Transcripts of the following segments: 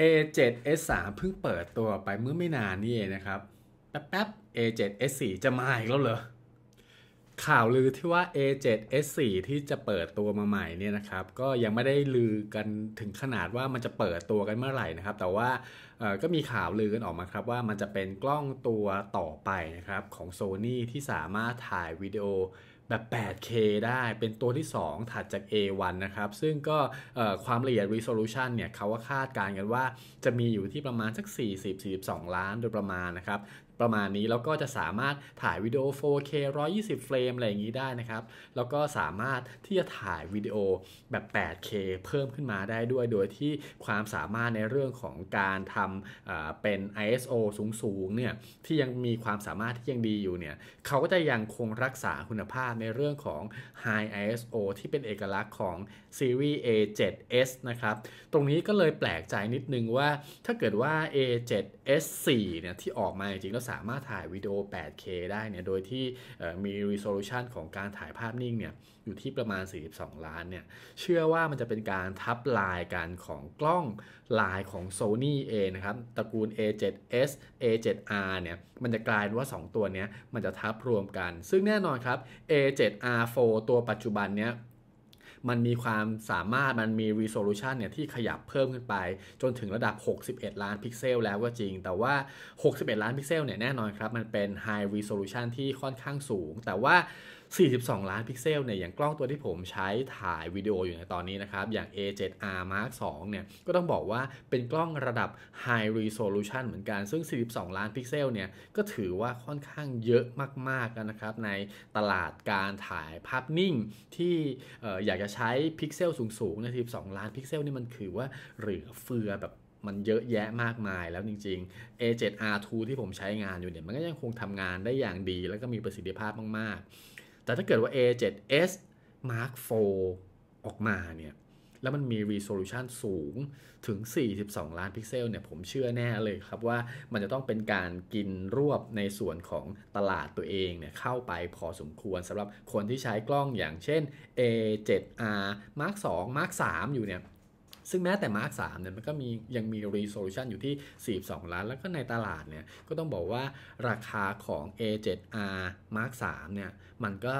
A7S3 เพิ่งเปิดตัวไปเมื่อไม่นานนี่เองนะครับ แป๊บๆ A7S4 จะมาอีกแล้วเหรอข่าวลือที่ว่า A7S4 ที่จะเปิดตัวมาใหม่เนี่ยนะครับ ก็ยังไม่ได้ลือกันถึงขนาดว่ามันจะเปิดตัวกันเมื่อไหร่นะครับ แต่ว่าก็มีข่าวลือกันออกมาครับ ว่ามันจะเป็นกล้องตัวต่อไปนะครับของ Sony ที่สามารถถ่ายวิดีโอแบบ 8K ได้ เป็นตัวที่ 2 ถัดจาก A1 นะครับ ซึ่งก็ความละเอียด resolution เนี่ย เขาว่าคาดการณ์กันว่าจะมีอยู่ที่ประมาณสัก 40-42 ล้านโดยประมาณนะครับประมาณนี้แล้วก็จะสามารถถ่ายวิดีโอ 4K 120 เฟรมอะไรอย่างนี้ได้นะครับ แล้วก็สามารถที่จะถ่ายวิดีโอแบบ 8K เพิ่มขึ้นมาได้ด้วย โดยที่ความสามารถในเรื่องของการทำเป็น ISO สูงๆ เนี่ย ที่ยังมีความสามารถที่ยังดีอยู่เนี่ยเขาก็จะยังคงรักษาคุณภาพในเรื่องของ High ISO ที่เป็นเอกลักษณ์ของ Series A7S นะครับ ตรงนี้ก็เลยแปลกใจนิดนึงว่า ถ้าเกิดว่า A7S4 เนี่ยที่ออกมาจริงๆแล้วสามารถถ่ายวิดีโอ 8K ได้เนี่ย โดยที่มี resolution ของการถ่ายภาพนิ่งเนี่ย อยู่ที่ประมาณ 42 ล้านเนี่ย เชื่อว่ามันจะเป็นการทับลายการของกล้องลายของ Sony เองนะครับ ตระกูล A7S A7R เนี่ย มันจะกลายว่า 2 ตัวนี้มันจะทับรวมกัน ซึ่งแน่นอนครับ A7R4 ตัวปัจจุบันเนี้ยมันมีความสามารถ มันมี resolution เนี่ยที่ขยับเพิ่มขึ้นไป จนถึงระดับ 61 ล้านพิกเซลแล้วก็จริง แต่ว่า 61 ล้านพิกเซลเนี่ยแน่นอนครับ มันเป็น high resolution ที่ค่อนข้างสูง แต่ว่า42 ล้านพิกเซลเนี่ยอย่างกล้องตัวที่ผมใช้ถ่ายวิดีโออยู่ในตอนนี้นะครับ อย่าง A7R Mark 2เนี่ยก็ต้องบอกว่าเป็นกล้องระดับ High Resolution เหมือนกันซึ่ง 42 ล้านพิกเซลเนี่ยก็ถือว่าค่อนข้างเยอะมากๆแล้วนะครับในตลาดการถ่ายภาพนิ่งที่อยากจะใช้พิกเซลสูงๆใน42ล้านพิกเซลนี่มันคือว่าเหลือเฟือแบบมันเยอะแยะมากมายแล้วจริง ๆ A7R2 ที่ผมใช้งานอยู่เนี่ยมันก็ยังคงทำงานได้อย่างดี แล้วก็มีประสิทธิภาพมาก ๆแต่ถ้าเกิดว่า A7S Mark IV ออกมาเนี่ย แล้วมันมี resolution สูงถึง 42 ล้านพิกเซลเนี่ย ผมเชื่อแน่เลยครับว่ามันจะต้องเป็นการกินรวบในส่วนของตลาดตัวเองเนี่ยเข้าไปพอสมควรสำหรับคนที่ใช้กล้องอย่างเช่น A7R Mark II Mark III อยู่เนี่ยซึ่งแม้แต่ Mark 3เนี่ยมันก็มียังมี resolution อยู่ที่ 42 ล้าน แล้วก็ในตลาดเนี่ยก็ต้องบอกว่าราคาของ A7R Mark 3เนี่ยมันก็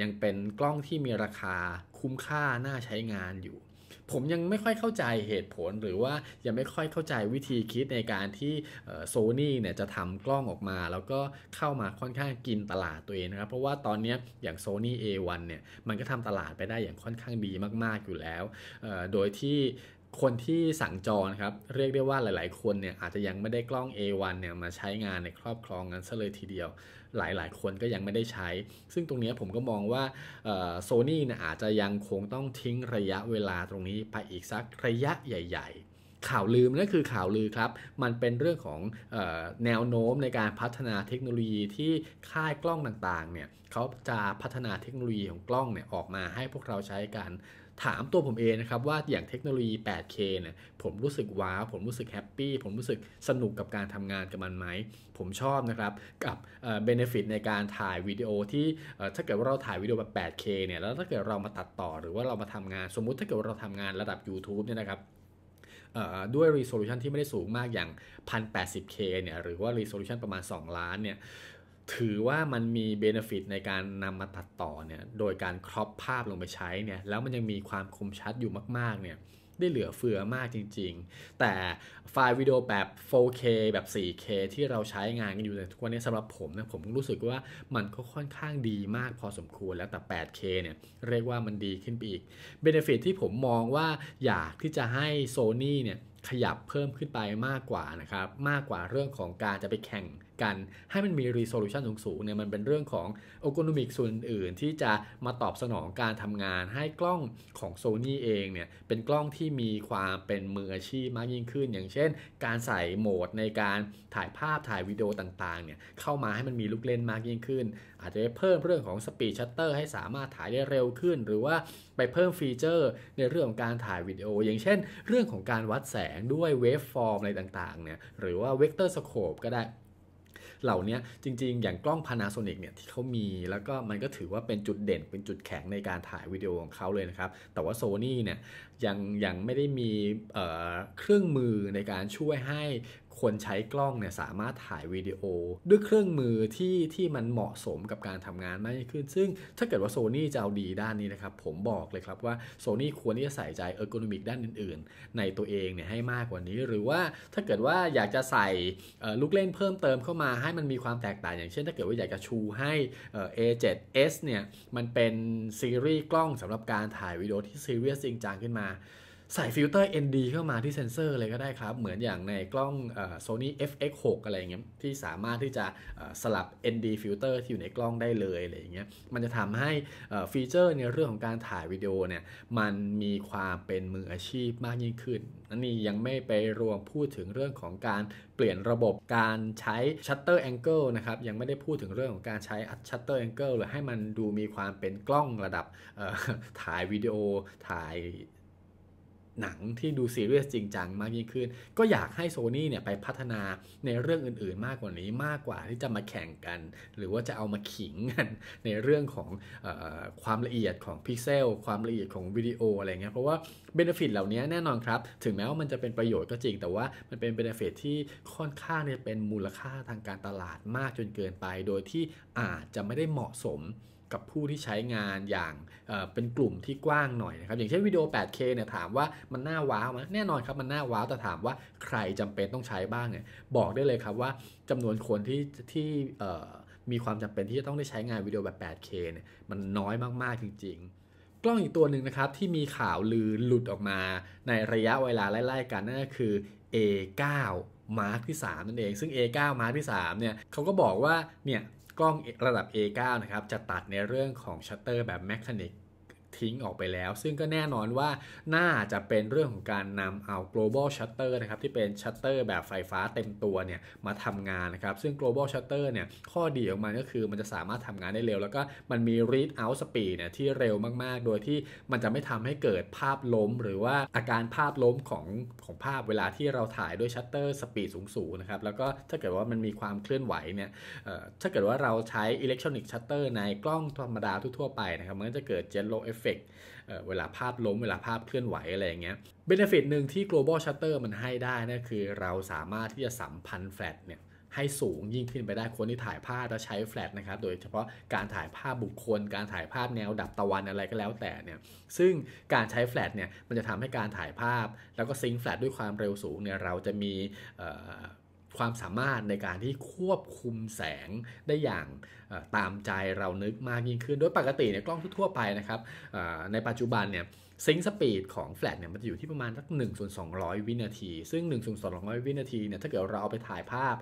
ยังเป็นกล้องที่มีราคาคุ้มค่าน่าใช้งานอยู่ผมยังไม่ค่อยเข้าใจเหตุผลหรือว่ายังไม่ค่อยเข้าใจวิธีคิดในการที่โซนี่เนี่ยจะทำกล้องออกมา แล้วก็เข้ามาค่อนข้างกินตลาดตัวเองนะครับเพราะว่าตอนนี้อย่าง Sony A1 เนี่ยมันก็ทำตลาดไปได้อย่างค่อนข้างดีมาก ๆ อยู่แล้ว โดยที่คนที่สั่งจอครับเรียกได้ว่าหลาย ๆคนเนี่ยอาจจะยังไม่ได้กล้อง A1 เนี่ยมาใช้งานในครอบครองกันซะเลยทีเดียวหลายๆ คนก็ยังไม่ได้ใช้ ซึ่งตรงนี้ผมก็มองว่าโซนี่นะอาจจะยังคงต้องทิ้งระยะเวลาตรงนี้ไปอีกสักระยะใหญ่ๆ ข่าวลืมนั่นคือข่าวลือครับ มันเป็นเรื่องของออแนวโน้มในการพัฒนาเทคโนโลยีที่ค่ายกล้องต่างๆเนี่ยเขาจะพัฒนาเทคโนโลยีของกล้องเนี่ยออกมาให้พวกเราใช้กันถามตัวผมเองนะครับว่าอย่างเทคโนโลยี 8K เนี่ยผมรู้สึกว้าวผมรู้สึกแฮปปี้ผมรู้สึกสนุกกับการทำงานกับมันไหมผมชอบนะครับกับเบนฟิตในการถ่ายวิดีโอที่ถ้าเกิดว่าเราถ่ายวิดีโอแบบ 8K เนี่ยแล้วถ้าเกิดเรามาตัดต่อหรือว่าเรามาทำงานสมมุติถ้าเกิดว่าเราทำงานระดับ YouTube เนี่ยนะครับด้วย resolution ที่ไม่ได้สูงมากอย่าง1 0 8 0 k เนี่ยหรือว่า resolution ประมาณ 2 ล้านเนี่ยถือว่ามันมีเบนฟิตในการนำมาตัดต่อเนี่ยโดยการครอปภาพลงไปใช้เนี่ยแล้วมันยังมีความคมชัดอยู่มากๆเนี่ยได้เหลือเฟือมากจริง ๆ แต่ไฟล์วิดีโอแบบ 4K แบบ 4K ที่เราใช้งานกันอยู่ในทุกวันนี้สำหรับผมนะผมรู้สึกว่ามันก็ค่อนข้างดีมากพอสมควร แล้วแต่ 8K เนี่ยเรียกว่ามันดีขึ้นไปอีกเบนฟิตที่ผมมองว่าอยากที่จะให้ Sony เนี่ยขยับเพิ่มขึ้นไปมากกว่านะครับมากกว่าเรื่องของการจะไปแข่งกัน ให้มันมีรีโซลูชันสูงๆเนี่ยมันเป็นเรื่องของอุก o n o m กส่วนอื่น ที่จะมาตอบสนองการทำงานให้กล้องของซน n y เองเนี่ยเป็นกล้องที่มีความเป็นมืออาชีพมากยิ่งขึ้นอย่างเช่นการใส่โหมดในการถ่ายภาพถ่ายวิดีโอต่างๆเนี่ยเข้ามาให้มันมีลูกเล่นมากยิ่งขึ้น อาจจะเพิ่มเรื่องของสปีดชัตเตอร์ให้สามารถถ่ายได้เร็วขึ้น หรือว่าไปเพิ่มฟีเจอร์ ในเรื่องของการถ่ายวิดีโอ อย่างเช่นเรื่องของการวัดแสงงด้วยเวฟฟอร์ม อะไรต่าง ๆ เนี่ย หรือว่าเวกเตอร์สโคปก็ได้ เหล่านี้จริง ๆอย่างกล้อง Panasonic เนี่ย ที่เขามีแล้วก็มันก็ถือว่าเป็นจุดเด่นเป็นจุดแข็งในการถ่ายวิดีโอของเขาเลยนะครับ แต่ว่า Sony เนี่ย ยังยังไม่ได้มีเครื่องมือในการช่วยให้คนใช้กล้องเนี่ยสามารถถ่ายวิดีโอ ด้วยเครื่องมือที่ที่มันเหมาะสมกับการทำงานมากขึ้น ซึ่งถ้าเกิดว่า Sony จะเอาดีด้านนี้นะครับ ผมบอกเลยครับว่า Sony ควรที่จะใส่ใจเออร์โกนมิกด้านอื่นๆ ในตัวเองเนี่ยให้มากกว่านี้หรือว่าถ้าเกิดว่าอยากจะใส่ลูกเล่นเพิ่มเติมเข้ามาให้มันมีความแตกต่างอย่างเช่น ถ้าเกิดว่าอยากจะชูให้ A7S เนี่ยมันเป็นซีรีส์กล้องสำหรับการถ่ายวิดีโอที่ซีเรียสจริงจังขึ้นมาใส่ฟิลเตอร์ ND เข้ามาที่เซนเซอร์เลยก็ได้ครับ เหมือนอย่างในกล้อง Sony FX6 อะไรเงี้ยที่สามารถที่จะสลับ ND ฟิลเตอร์ที่อยู่ในกล้องได้เลยอะไรเงี้ย มันจะทำให้ฟีเจอร์ ในเรื่องของการถ่ายวิดีโอเนี่ยมันมีความเป็นมืออาชีพมากยิ่งขึ้น อันนี้ยังไม่ไปรวมพูดถึงเรื่องของการเปลี่ยนระบบการใช้ชัตเตอร์แองเกิลนะครับ ยังไม่ได้พูดถึงเรื่องของการใช้ชัตเตอร์แองเกิลหรือให้มันดูมีความเป็นกล้องระดับถ่ายวิดีโอถ่ายหนังที่ดูซีเรียสจริงจังมากยิ่งขึ้น ก็อยากให้โซนี่เนี่ยไปพัฒนาในเรื่องอื่นๆมากกว่านี้มากกว่าที่จะมาแข่งกัน หรือว่าจะเอามาขิงกันในเรื่องของออความละเอียดของพิกเซล ความละเอียดของวิดีโออะไรเงี้ยเพราะว่าเบนฟิตเหล่านี้แน่นอนครับ ถึงแม้ว่ามันจะเป็นประโยชน์ก็จริง แต่ว่ามันเป็นเบนฟิตที่ค่อนข้างเนี่ยเป็นมูลค่าทางการตลาดมากจนเกินไป โดยที่อาจจะไม่ได้เหมาะสมกับผู้ที่ใช้งานอย่างเป็นกลุ่มที่กว้างหน่อยนะครับ อย่างเช่นวิดีโอ 8K เนี่ยถามว่ามันน่าว้าวไหมแน่นอนครับมันน่าว้าวแต่ถามว่าใครจำเป็นต้องใช้บ้างเนี่ยบอกได้เลยครับว่าจำนวนคนที่ที่มีความจำเป็นที่จะต้องได้ใช้งานวิดีโอแบบ 8K เนี่ยมันน้อยมากๆจริงๆ กล้องอีกตัวหนึ่งนะครับที่มีข่าวลือหลุดออกมา ในระยะเวลาไล่ๆกันนั่นก็คือ A9 Mark ที่3นั่นเอง ซึ่ง A9 Mark ที่3เนี่ยเขาก็บอกว่าเนี่ยกล้องระดับ A9 นะครับ จะตัดในเรื่องของชัตเตอร์แบบแมชชีนิกทิ้งออกไปแล้ว ซึ่งก็แน่นอนว่าน่าจะเป็นเรื่องของการนำเอา global shutter นะครับที่เป็น shutter แบบไฟฟ้าเต็มตัวเนี่ยมาทำงานนะครับซึ่ง global shutter เนี่ยข้อดีของมันก็คือมันจะสามารถทำงานได้เร็ว แล้วก็มันมี read out speed เนี่ยที่เร็วมาก ๆ โดยที่มันจะไม่ทำให้เกิดภาพล้มหรือว่าอาการภาพล้มของของภาพเวลาที่เราถ่ายด้วยชัตเตอร์สปีดสูง ๆ นะครับแล้วก็ถ้าเกิดว่ามันมีความเคลื่อนไหวเนี่ยถ้าเกิดว่าเราใช้ electronic shutter ในกล้องธรรมดาทั่วๆไปนะครับมันก็จะเกิดเ e ็ e โลเเฟกเวลาภาพล้มเวลาภาพเคลื่อนไหวอะไรอย่างเงี้ยเบนฟิตหนึ่งที่ global shutter มันให้ได้นะ่คือเราสามารถที่จะสัมพันธ์แฟลชเนี่ยให้สูงยิ่งขึ้นไปได้คนที่ถ่ายภาพเราใช้แฟลชนะครับ โดยเฉพาะการถ่ายภาพบุคคลการถ่ายภาพแนวดับตะวันอะไรก็แล้วแต่เนี่ยซึ่งการใช้แฟลชเนี่ย มันจะทำให้การถ่ายภาพแล้วก็ซิงค์แฟลชด้วยความเร็วสูงเนี่ยเราจะมีความสามารถในการที่ควบคุมแสงได้อย่างตามใจเรานึกมากยิ่งขึ้น โดยปกติเนี่ยกล้องทั่วไปนะครับในปัจจุบันเนี่ยซิง์สปีดของแฟลชเนี่ยมันจะอยู่ที่ประมาณสัก1ส่วน200 วินาที ซึ่ง1ส่วน200 วินาทีเนี่ยถ้าเกิดเราเอาไปถ่ายภาพ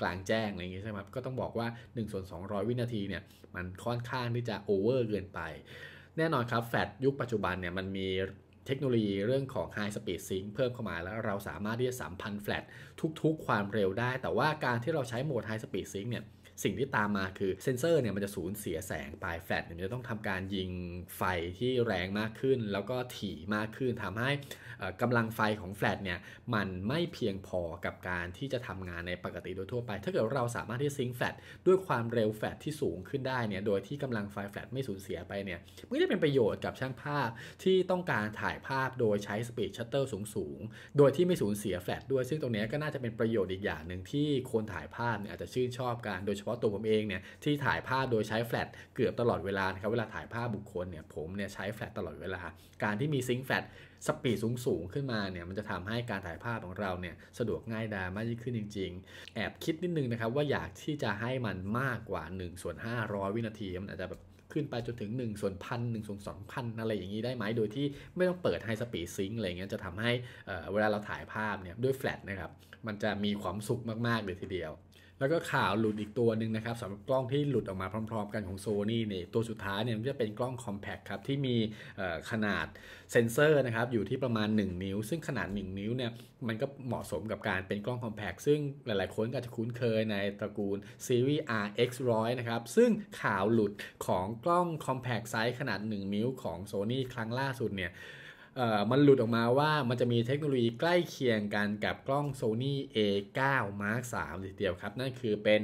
กลางแจ้งอะไรอย่างงี้ใช่ไหมก็ต้องบอกว่า1ส่วน200 วินาทีเนี่ยมันค่อนข้างที่จะโอเวอร์เกินไป แน่นอนครับแฟลชยุคปัจจุบันเนี่ยมันมีเทคโนโลยีเรื่องของ High Speed Sync เพิ่มเข้ามา แล้วเราสามารถที่จะสัมพันธ์แฟลตทุก ๆ ความเร็วได้ แต่ว่าการที่เราใช้โหมด High Speed Sync เนี่ยสิ่งที่ตามมาคือเซนเซอร์เนี่ยมันจะสูญเสียแสงปลายแฟลชเนี่ยจะต้องทำการยิงไฟที่แรงมากขึ้น แล้วก็ถี่มากขึ้น ทำให้กำลังไฟของแฟลชเนี่ยมันไม่เพียงพอกับการที่จะทำงานในปกติโดยทั่วไปถ้าเกิดเราสามารถที่ซิงแฟลชด้วยความเร็วแฟลชที่สูงขึ้นได้เนี่ยโดยที่กำลังไฟแฟลชไม่สูญเสียไปเนี่ยมันจะเป็นประโยชน์กับช่างภาพที่ต้องการถ่ายายภาพโดยใช้สปีดชัตเตอร์สูงๆ โดยที่ไม่สูญเสียแฟลชด้วยซึ่งตรงนี้ก็น่าจะเป็นประโยชน์อีกอย่างหนึ่งที่คนถ่ายภาพเนี่ยอาจจะชื่นชอบกันโดยเฉพาะตัวผมเองเนี่ยที่ถ่ายภาพโดยใช้แฟลชเกือบตลอดเวลานะครับเวลาถ่ายภาพบุคคลเนี่ยผมเนี่ยใช้แฟลชตลอดเวลา การที่มีซิงค์แฟลชสปีดสูงๆ ขึ้นมาเนี่ยมันจะทำให้การถ่ายภาพของเราเนี่ยสะดวกง่ายดายมากยิ่งขึ้นจริง ๆ แอบคิดนิดนึงนะครับว่าอยากที่จะให้มันมากกว่า1ส่วน500วินาทีมันอาจจะแบบขึ้นไปจนถึง1ส่วนพันหนึ่งส่วนสองพันอะไรอย่างนี้ได้ไหมโดยที่ไม่ต้องเปิดไฮสปีดซิงอะไรเงี้ยจะทำให้เวลาเราถ่ายภาพเนี่ยด้วยแฟลชนะครับ มันจะมีความสุขมาก ๆเลยทีเดียวแล้วก็ข่าวหลุดอีกตัวหนึ่งนะครับสำหรับกล้องที่หลุดออกมาพร้อมๆกันของโซนี่เนี่ยตัวสุดท้ายเนี่ยมันจะเป็นกล้องคอมแพคครับที่มีขนาดเซนเซอร์นะครับอยู่ที่ประมาณ 1 นิ้ว ซึ่งขนาด 1 นิ้วเนี่ยมันก็เหมาะสมกับการเป็นกล้องคอมแพคซึ่งหลายๆคนก็จะคุ้นเคยในตระกูลซีรีส์ RX 100นะครับซึ่งข่าวหลุดของกล้องคอมแพคไซส์ขนาด 1 นิ้วของโซนี่ครั้งล่าสุดเนี่ยมันหลุดออกมาว่ามันจะมีเทคโนโลยีใกล้เคียงกันกับกล้อง Sony A9 Mark 3ทีเดียวครับ นั่นคือเป็น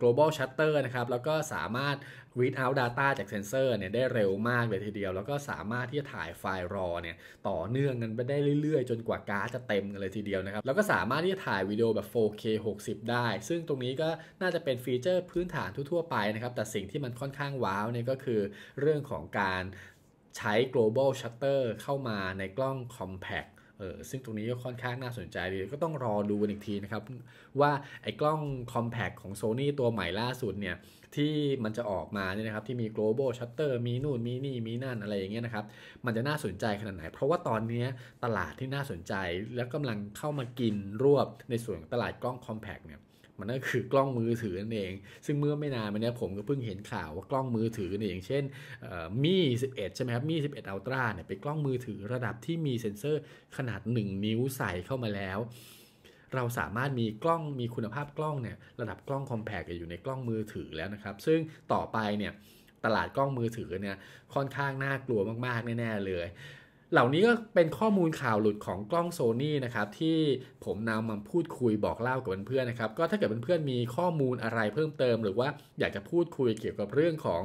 global shutter นะครับแล้วก็สามารถ read out data จากเซนเซอร์เนี่ยได้เร็วมากเลยทีเดียว แล้วก็สามารถที่จะถ่ายไฟล์รอเนี่ยต่อเนื่องกันไปได้เรื่อยๆ จนกว่าการ์ดจะเต็มกันเลยทีเดียวนะครับ แล้วก็สามารถที่จะถ่ายวิดีโอแบบ 4K 60 ได้ ซึ่งตรงนี้ก็น่าจะเป็นฟีเจอร์พื้นฐานทั่วๆไปนะครับแต่สิ่งที่มันค่อนข้างว้าวเนี่ยก็คือเรื่องของการใช้ global shutter เข้ามาในกล้อง compact เออซึ่งตรงนี้ก็ค่อนข้างน่าสนใจดี ก็ต้องรอดูกันอีกทีนะครับว่าไอ้กล้อง compact ของ Sony ตัวใหม่ล่าสุดเนี่ยที่มันจะออกมาเนี่ยนะครับที่มี global shutter มีนู่นมีนี่มีนั่นอะไรอย่างเงี้ยนะครับมันจะน่าสนใจขนาดไหน เพราะว่าตอนนี้ตลาดที่น่าสนใจและกำลังเข้ามากินรวบในส่วนของตลาดกล้อง compact เนี่ยันก็คือกล้องมือถือนั่นเอง ซึ่งเมื่อไม่นานมานี้ผมก็เพิ่งเห็นข่าวว่ากล้องมือถือเนี่ยอย่างเช่นมี่สิบเอ็ดใช่ไหมครับมี่สิบเอ็ดอัลตร้าเนี่ยเป็นกล้องมือถือระดับที่มีเซ็นเซอร์ขนาด 1 นิ้วใส่เข้ามาแล้ว เราสามารถมีกล้องมีคุณภาพกล้องเนี่ยระดับกล้องคอมแพกอยู่ในกล้องมือถือแล้วนะครับ ซึ่งต่อไปเนี่ยตลาดกล้องมือถือเนี่ยค่อนข้างน่ากลัวมากๆ แน่ๆ เลยเหล่านี้ก็เป็นข้อมูลข่าวหลุดของกล้องโซนี่นะครับ ที่ผมนำมาพูดคุยบอกเล่ากับเพื่อนๆนะครับ ก็ถ้าเกิดเพื่อนๆมีข้อมูลอะไรเพิ่มเติมหรือว่าอยากจะพูดคุยเกี่ยวกับเรื่องของ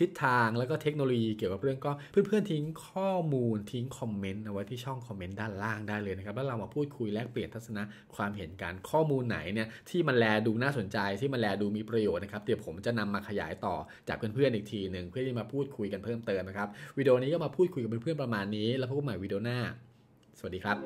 ทิศทางแล้วก็เทคโนโลยีเกี่ยวกับเรื่องก็เพื่อนๆทิ้งข้อมูลทิ้งคอมเมนต์เอาไว้ที่ช่องคอมเมนต์ด้านล่างได้เลยนะครับแล้วเรามาพูดคุยแลกเปลี่ยนทัศนะความเห็นกันข้อมูลไหนเนี่ยที่มันแลดูน่าสนใจที่มันแลดูมีประโยชน์นะครับ เดี๋ยวผมจะนำมาขยายต่อจากเพื่อนๆอีกทีหนึ่งเพื่อที่มาพูดคุยกันเพิ่มเติมนะครับวิดีโอนี้ก็มาพูดคุยกับเพื่อนๆประมาณนี้ แล้วพบกันใหม่วิดีโอหน้า สวัสดีครับ